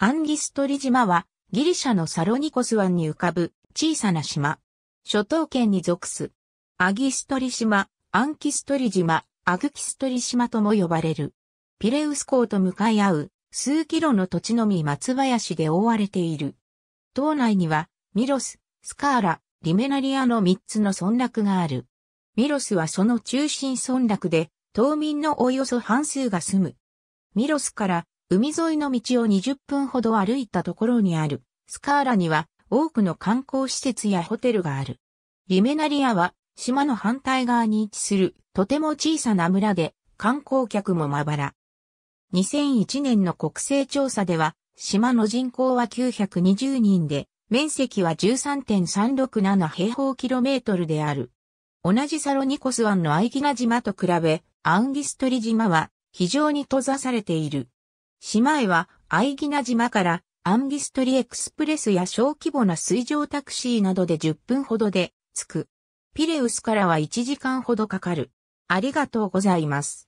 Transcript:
アンギストリ島はギリシャのサロニコス湾に浮かぶ小さな島。諸島県に属す。アギストリ島、アンキストリ島、アグキストリ島とも呼ばれる。ピレウス港と向かい合う数キロの土地のみ松林で覆われている。島内にはミロス、スカーラ、リメナリアの3つの村落がある。ミロスはその中心村落で、島民のおよそ半数が住む。ミロスから海沿いの道を20分ほど歩いたところにある、スカーラには多くの観光施設やホテルがある。リメナリアは島の反対側に位置するとても小さな村で観光客もまばら。2001年の国勢調査では島の人口は920人で面積は13.367平方キロメートルである。同じサロニコス湾のアイギナ島と比べアウンギストリ島は非常に閉ざされている。姉妹はアイギナ島からアンギストリエクスプレスや小規模な水上タクシーなどで10分ほどで着く。ピレウスからは1時間ほどかかる。ありがとうございます。